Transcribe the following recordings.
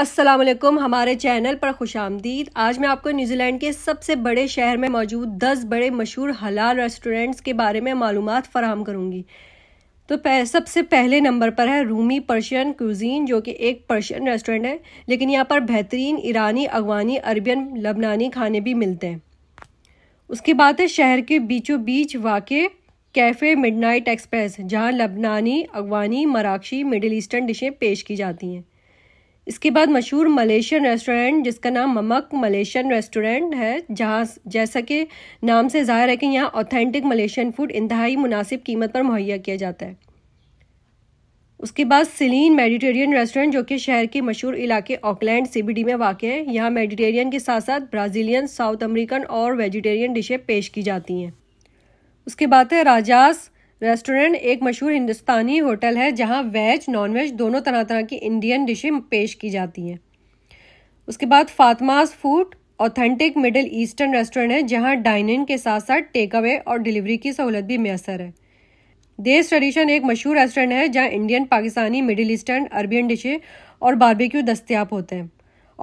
अस्सलाम वालेकुम हमारे चैनल पर खुश आमदीद आज मैं आपको न्यूजीलैंड के सबसे बड़े शहर में मौजूद दस बड़े मशहूर हलाल रेस्टोरेंट्स के बारे में मालूम फ़राहम करूँगी तो पह, सबसे पहले नंबर पर है रूमी पर्शियन क्यूजीन जो कि एक पर्शियन रेस्टोरेंट है लेकिन यहाँ पर बेहतरीन ईरानी अगवानी अरबियन लबनानी खाने भी मिलते हैं उसके बाद है शहर के बीचों बीच वाक़ कैफ़े मिडनाइट एक्सप्रेस जहाँ लबनानी अगवानी मराक्षी मिडिल ईस्टर्न डिशें पेश की जाती हैं इसके बाद मशहूर मलेशियन रेस्टोरेंट जिसका नाम ममक मलेशियन रेस्टोरेंट है जहाँ जैसा कि नाम से ज़ाहिर है कि यहाँ ऑथेंटिक मलेशियन फूड इंतहाई मुनासिब कीमत पर मुहैया किया जाता है उसके बाद सिलीन मेडिटेरियन रेस्टोरेंट जो कि शहर के मशहूर इलाके ऑकलैंड सीबीडी में वाक़ है यहाँ मेडिटेरियन के साथ साथ ब्राज़ीलियन साउथ अमेरिकन और वेजिटेरियन डिशें पेश की जाती हैं उसके बाद है राजास रेस्टोरेंट एक मशहूर हिंदुस्तानी होटल है जहाँ वेज नॉन वेज दोनों तरह तरह की इंडियन डिशें पेश की जाती हैं उसके बाद Fatma's food authentic Middle Eastern restaurant है जहाँ डाइनिंग के साथ साथ टेक अवे और डिलीवरी की सहूलत भी मैसर है देश ट्रेडिशन एक मशहूर रेस्टोरेंट है जहाँ Indian Pakistani Middle Eastern Arabian डिशे और बारबेक्यू दस्तियाब होते हैं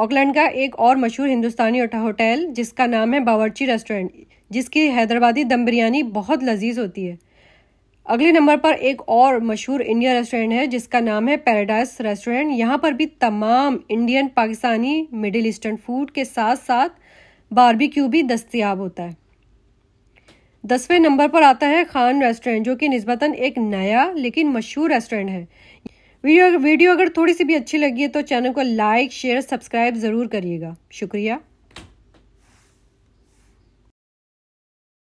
ऑकलैंड का एक और मशहूर हिंदुस्तानी होटल जिसका नाम है बावर्ची रेस्टोरेंट जिसकी हैदराबादी दम बिरयानी बहुत लजीज होती है अगले नंबर पर एक और मशहूर इंडियन रेस्टोरेंट है जिसका नाम है पैराडाइज रेस्टोरेंट यहाँ पर भी तमाम Indian Pakistani Middle Eastern food के साथ साथ बारबेक्यू भी दस्तियाब होता है दसवें नंबर पर आता है खान रेस्टोरेंट जो कि नस्बता एक नया लेकिन मशहूर रेस्टोरेंट है वीडियो वीडियो अगर थोड़ी सी भी अच्छी लगी है तो चैनल को लाइक शेयर सब्सक्राइब ज़रूर करिएगा शुक्रिया